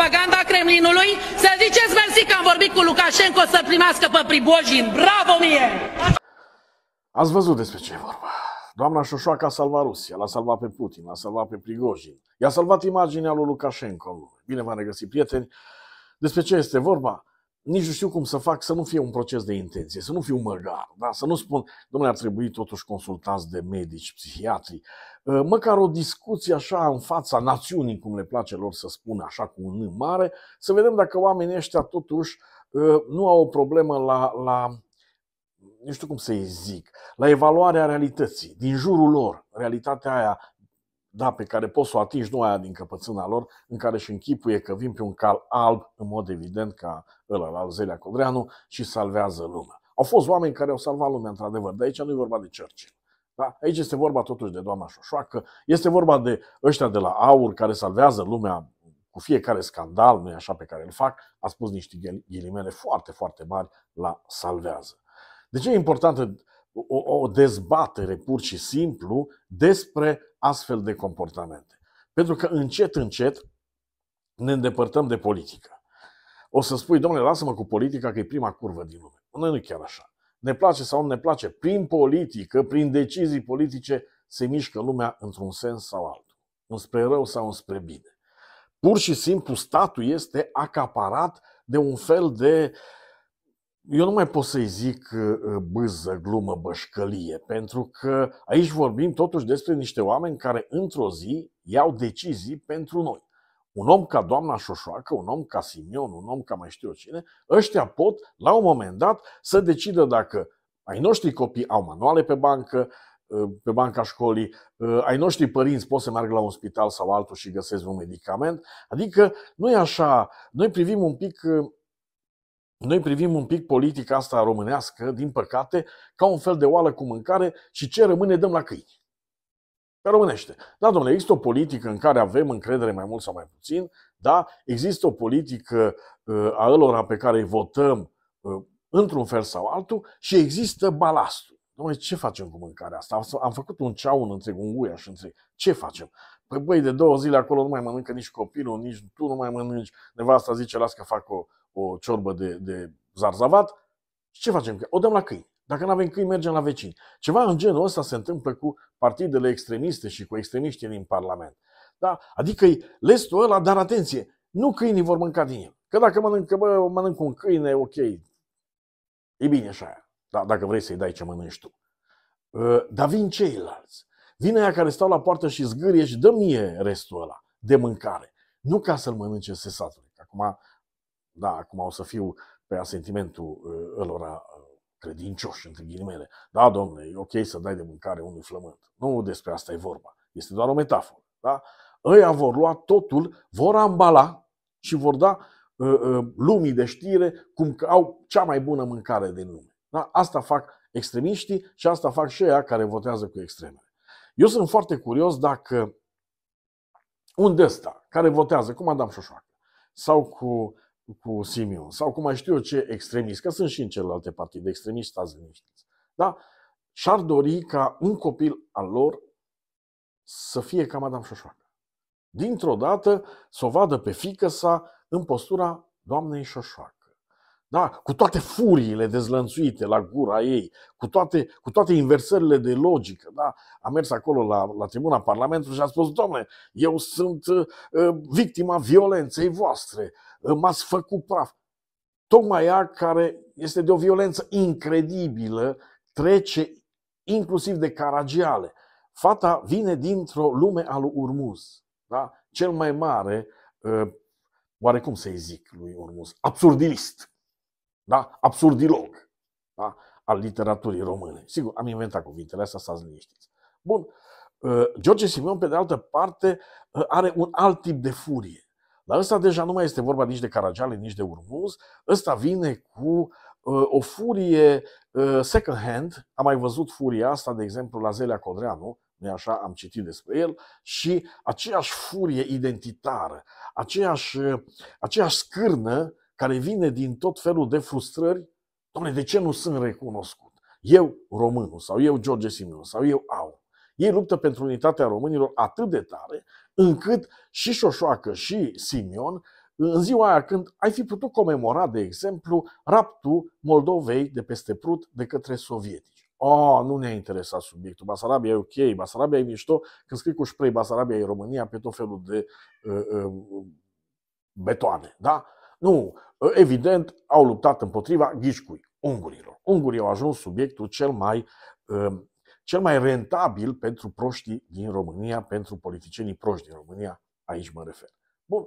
propaganda Kremlinului, să ziceți mersi că am vorbit cu Lukashenko să primească pe Pribojin. Bravo mie! Ați văzut despre ce e vorba. Doamna Șoșoacă a salvat Rusia, l-a salvat pe Putin, l-a salvat pe Prigojin. I-a salvat imaginea lui Lukashenko Bine v-am regăsit, prieteni. Despre ce este vorba? nici nu știu cum să fac să nu fie un proces de intenție, să nu fiu măgar, da? să nu spun, domnule, ar trebui totuși consultați de medici, psihiatri, ă, măcar o discuție așa în fața națiunii, cum le place lor să spună, așa cu un nume mare, să vedem dacă oamenii ăștia totuși ă, nu au o problemă la, la nu știu cum să-i zic, la evaluarea realității, din jurul lor, realitatea aia da, pe care poți să o atingi, nu aia din căpățâna lor, în care și închipuie că vin pe un cal alb, în mod evident, ca ăla la Zelea Codreanu, și salvează lumea. Au fost oameni care au salvat lumea, într-adevăr, dar aici nu e vorba de Churchill. Da? Aici este vorba totuși de doamna Șoșoacă, este vorba de ăștia de la aur care salvează lumea cu fiecare scandal, nu așa pe care îl fac, a spus niște ghilimele foarte, foarte mari la salvează. De ce e importantă o, o dezbatere pur și simplu despre astfel de comportamente. Pentru că încet, încet ne îndepărtăm de politică. O să spui, domnule, lasă-mă cu politica că e prima curvă din lume. Nu e chiar așa. Ne place sau nu ne place. Prin politică, prin decizii politice, se mișcă lumea într-un sens sau altul. Înspre rău sau înspre bine. Pur și simplu statul este acaparat de un fel de uh, eu nu mai pot să-i zic uh, uh, bâză, glumă, bășcălie, pentru că aici vorbim totuși despre niște oameni care într-o zi iau decizii pentru noi. Un om ca doamna Șoșoacă, un om ca Simion, un om ca mai știu eu cine, ăștia pot, la un moment dat, să decidă dacă ai noștri copii au manuale pe bancă, uh, pe banca școlii, ai noștri părinți pot să meargă la un spital sau altul și găsesc un medicament. Adică nu e așa, noi privim un pic noi privim un pic politica asta românească, din păcate, ca un fel de oală cu mâncare și ce rămâne dăm la câini. Pe românește. Da, domnule, există o politică în care avem încredere mai mult sau mai puțin, da? Există o politică uh, a ălora pe care îi votăm uh, într-un fel sau altul și există balastul. Domnule, ce facem cu mâncarea asta? Am făcut un ceaun întreg, un și întreg. Ce facem? Păi băi, de două zile acolo nu mai mănâncă nici copilul, nici tu nu mai mănânci. Nevasta zice, las că fac o o ciorbă de, de zarzavat și ce facem? O dăm la câini. Dacă nu avem câini, mergem la vecini. Ceva în genul ăsta se întâmplă cu partidele extremiste și cu extremiștii din Parlament. Da? Adică lestul ăla, dar atenție, nu câinii vor mânca din el. Că dacă mănâncă, bă, mănânc un câine, ok, e bine așa. aia. Da, dacă vrei să-i dai ce mănânci tu. Ă, dar vin ceilalți. Vin aia care stau la poartă și zgârie și dă mie restul ăla de mâncare. Nu ca să-l mănânce sesatul. Acum da, acum o să fiu pe asentimentul uh, ălora uh, credincioși, între ghilimele. Da, domnule, e ok să dai de mâncare unui flământ. Nu despre asta e vorba. Este doar o metaforă. Da? Ăia vor lua totul, vor ambala și vor da uh, uh, lumii de știre cum că au cea mai bună mâncare din lume. Da? Asta fac extremiștii și asta fac și ăia care votează cu extremele. Eu sunt foarte curios dacă un de ăsta care votează cu Madame Șoșoacă sau cu cu Simion sau cum mai știu eu ce extremist, că sunt și în celelalte partide extremiști, stați liniștiți. Da? Și-ar dori ca un copil al lor să fie ca Madame Șoșoacă. Dintr-o dată să o vadă pe fică sa în postura doamnei Șoșoacă. Da? Cu toate furiile dezlănțuite la gura ei, cu toate, cu toate inversările de logică. Da? A mers acolo la, la tribuna Parlamentului și a spus, domnule, eu sunt uh, uh, victima violenței voastre. Uh, m-ați făcut praf. Tocmai ea care este de o violență incredibilă, trece inclusiv de caragiale. Fata vine dintr-o lume al lui Urmuz, da? cel mai mare, ă, oarecum să-i zic lui Urmuz, absurdilist, da? absurdilog da? al literaturii române. Sigur, am inventat cuvintele astea, stați liniștiți. Bun, ă, George Simion, pe de altă parte, ă, are un alt tip de furie. Dar ăsta deja nu mai este vorba nici de Caragiale, nici de Urmuz. Ăsta vine cu uh, o furie uh, second hand. Am mai văzut furia asta, de exemplu, la Zelea Codreanu, nu așa, am citit despre el, și aceeași furie identitară, aceeași, uh, aceeași scârnă care vine din tot felul de frustrări, doamne, de ce nu sunt recunoscut? Eu, românul, sau eu, George Simion, sau eu, au. Ei luptă pentru unitatea românilor atât de tare încât și Șoșoacă și Simion, în ziua aia când ai fi putut comemora, de exemplu, raptul Moldovei de peste Prut de către sovietici. Oh, nu ne-a interesat subiectul. Basarabia e ok, Basarabia e mișto. Când scrii cu spray Basarabia e România pe tot felul de uh, uh, betoane, da? Nu, uh, evident, au luptat împotriva ghișcui, ungurilor. Ungurii au ajuns subiectul cel mai uh, cel mai rentabil pentru proștii din România, pentru politicienii proști din România, aici mă refer. Bun,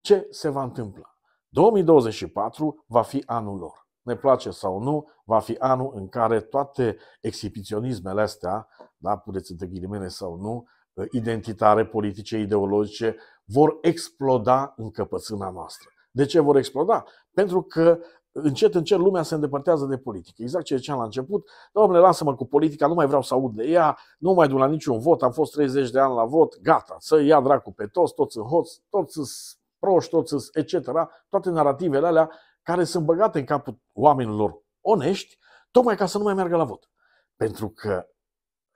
ce se va întâmpla? 2024 va fi anul lor. Ne place sau nu, va fi anul în care toate exhibiționismele astea, da, puteți între ghilimele sau nu, identitare, politice, ideologice, vor exploda în căpățâna noastră. De ce vor exploda? Pentru că încet, încet lumea se îndepărtează de politică. Exact ce ziceam la început, Doamne lasă-mă cu politica, nu mai vreau să aud de ea, nu mai duc la niciun vot, am fost 30 de ani la vot, gata, să ia dracu pe toți, toți sunt hoți, toți proști, toți etc. Toate narativele alea care sunt băgate în capul oamenilor onești, tocmai ca să nu mai meargă la vot. Pentru că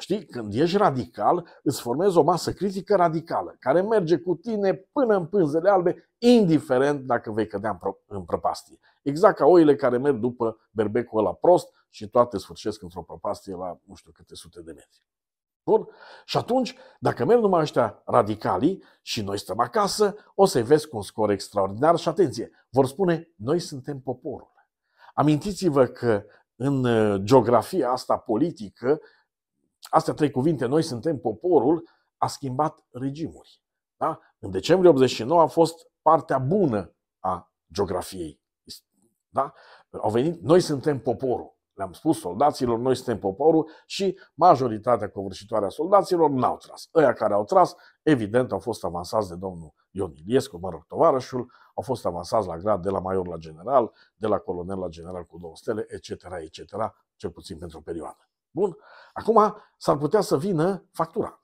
Știi, când ești radical, îți formezi o masă critică radicală, care merge cu tine până în pânzele albe, indiferent dacă vei cădea în, prăpastie. Exact ca oile care merg după berbecul ăla prost și toate sfârșesc într-o prăpastie la nu știu câte sute de metri. Bun? Și atunci, dacă merg numai ăștia radicalii și noi stăm acasă, o să-i vezi cu un scor extraordinar și atenție, vor spune, noi suntem poporul. Amintiți-vă că în uh, geografia asta politică, astea trei cuvinte, noi suntem poporul, a schimbat regimuri. Da? În decembrie 89 a fost partea bună a geografiei. Da? Au venit, noi suntem poporul. Le-am spus soldaților, noi suntem poporul și majoritatea covârșitoare a soldaților n-au tras. Ăia care au tras, evident, au fost avansați de domnul Ion Iliescu, mă rog, tovarășul, au fost avansați la grad de la major la general, de la colonel la general cu două stele, etc., etc., cel puțin pentru o perioadă. Bun? Acum s-ar putea să vină factura.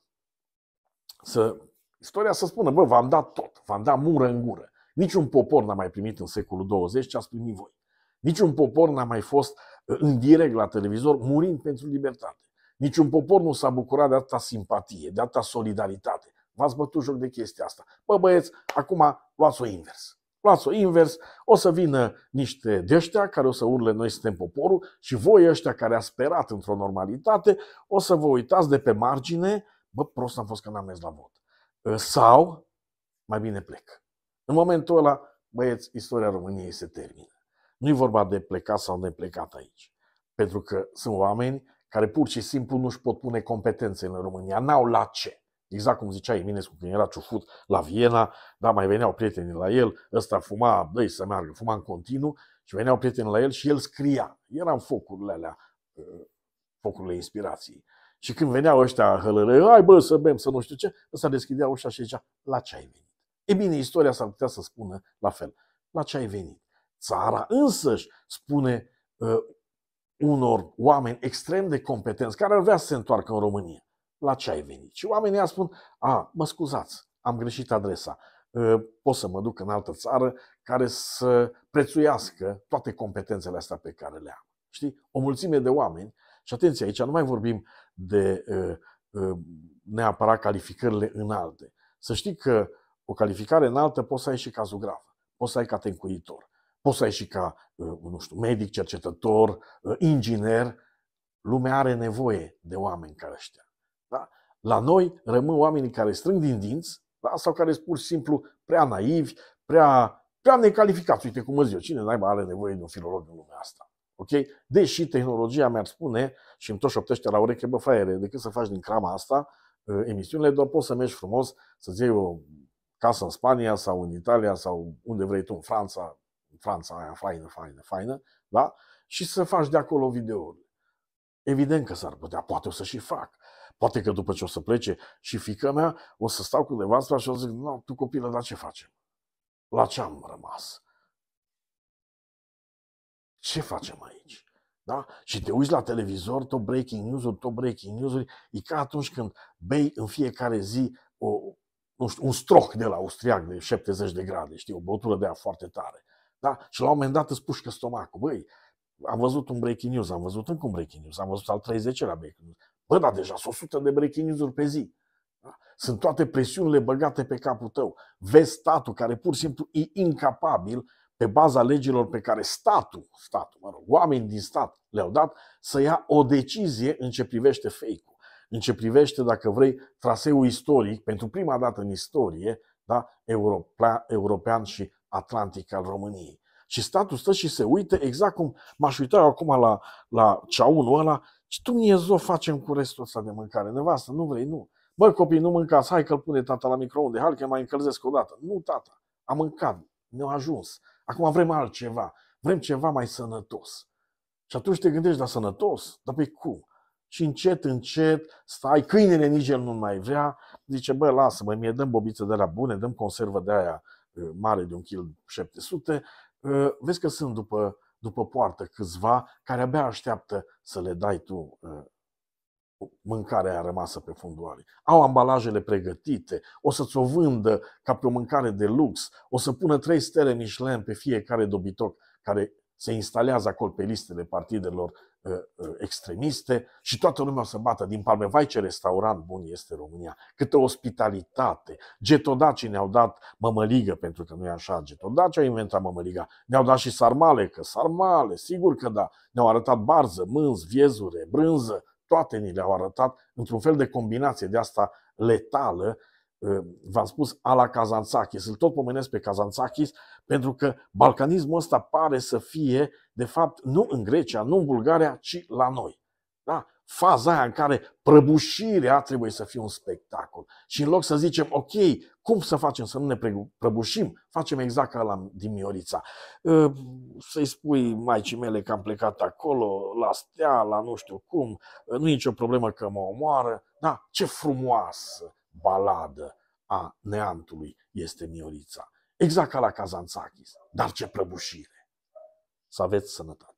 Să, istoria să spună, bă, v-am dat tot, v-am dat mură în gură. Niciun popor n-a mai primit în secolul 20 ce ați primit voi. Niciun popor n-a mai fost ă, în direct la televizor murind pentru libertate. Niciun popor nu s-a bucurat de atâta simpatie, de atâta solidaritate. V-ați bătut joc de chestia asta. Bă, băieți, acum luați-o invers. Las-o invers, o să vină niște deștea care o să urle noi suntem poporul și voi ăștia care a sperat într-o normalitate, o să vă uitați de pe margine, bă, prost am fost că n-am mers la vot. Ă, sau, mai bine plec. În momentul ăla, băieți, istoria României se termină. Nu e vorba de plecat sau de plecat aici. Pentru că sunt oameni care pur și simplu nu și pot pune competențe în România. N-au la ce. Exact cum zicea Eminescu când era ciufut la Viena, da, mai veneau prieteni la el, ăsta fuma, băi, să meargă, fuma în continuu și veneau prieteni la el și el scria. era în focurile alea, uh, focurile inspirației. Și când veneau ăștia hălără, hai bă să bem, să nu știu ce, ăsta deschidea ușa și zicea, la ce ai venit? E bine, istoria s-ar putea să spună la fel, la ce ai venit? Țara însăși spune uh, unor oameni extrem de competenți care ar vrea să se întoarcă în România la ce ai venit? Și oamenii aia spun, a, mă scuzați, am greșit adresa, ă, pot să mă duc în altă țară care să prețuiască toate competențele astea pe care le am. Știi? O mulțime de oameni, și atenție aici, nu mai vorbim de ă, ă, neapărat calificările înalte. Să știi că o calificare înaltă poți să ai și ca zugrav, poți să ai ca tencuitor, poți să ai și ca, nu știu, medic, cercetător, inginer. Lumea are nevoie de oameni ca ăștia. La noi rămân oamenii care strâng din dinți da? sau care sunt pur și simplu prea naivi, prea, prea necalificați. Uite cum zic eu, cine naiba are nevoie de un filolog în lumea asta? Ok? Deși tehnologia mi-ar spune și îmi tot șoptește la ureche, bă fraiere, decât să faci din crama asta ă, emisiunile, doar poți să mergi frumos, să-ți iei o casă în Spania sau în Italia sau unde vrei tu, în Franța, în Franța aia faină, faină, faină, da? Și să faci de acolo videouri. Evident că s-ar putea, poate o să și fac. Poate că după ce o să plece și fica mea, o să stau cu nevasta și o să zic, nu, tu copilă, dar ce facem? La ce am rămas? Ce facem aici? Da? Și te uiți la televizor, tot breaking news tot breaking news e ca atunci când bei în fiecare zi o, nu știu, un stroc de la austriac de 70 de grade, știi, o băutură de a foarte tare. Da? Și la un moment dat îți pușcă stomacul. Băi, am văzut un breaking news, am văzut încă un breaking news, am văzut al 30-lea breaking news. Bă, dar deja sunt 100 de breaking news-uri pe zi. Da? Sunt toate presiunile băgate pe capul tău. Vezi statul care pur și simplu e incapabil pe baza legilor pe care statul, statul, mă rog, oameni din stat le-au dat, să ia o decizie în ce privește fake-ul, în ce privește, dacă vrei, traseul istoric, pentru prima dată în istorie, da, european și atlantic al României. Și statul stă și se uită exact cum m-aș uita acum la, la ceaunul ăla și tu Dumnezeu facem cu restul ăsta de mâncare? Nevastă, nu vrei, nu. Băi copii, nu mâncați, hai că-l pune tata la microunde, hai că mai încălzesc o dată. Nu, tata, am mâncat, ne-a ajuns. Acum vrem altceva, vrem ceva mai sănătos. Și atunci te gândești, dar sănătos? Dar pe păi cum? Și încet, încet, stai, câinele nici el nu mai vrea, zice, bă, lasă-mă, mie dăm bobiță de la bune, dăm conservă de aia mare de un kg 700, ă, vezi că sunt după după poartă câțiva care abia așteaptă să le dai tu uh, mâncarea rămasă pe fundoare. Au ambalajele pregătite, o să-ți o vândă ca pe o mâncare de lux, o să pună trei stele Michelin pe fiecare dobitoc care se instalează acolo pe listele partidelor Uh, uh, extremiste și toată lumea o să bată din palme. Vai ce restaurant bun este România, câtă ospitalitate. Getodacii ne-au dat mămăligă, pentru că nu e așa, getodacii au inventat mămăliga. Ne-au dat și sarmale, că sarmale, sigur că da. Ne-au arătat barză, mânz, viezure, brânză, toate ni le-au arătat într-un fel de combinație de asta letală Ehm, v-am spus, ala Kazantzakis. Îl tot pomenesc pe Kazantzakis pentru că balcanismul ăsta pare să fie, de fapt, nu în Grecia, nu în Bulgaria, ci la noi. Da? Faza aia în care prăbușirea trebuie să fie un spectacol. Și în loc să zicem, ok, cum să facem să nu ne prăbușim, facem exact ca la din Miorița. Ehm, să-i spui maicii mele că am plecat acolo, la stea, la nu știu cum, nu e nicio problemă că mă omoară. Da, ce frumoasă! baladă a neantului este Miorița. Exact ca la Kazantzakis, dar ce prăbușire! Să aveți sănătate!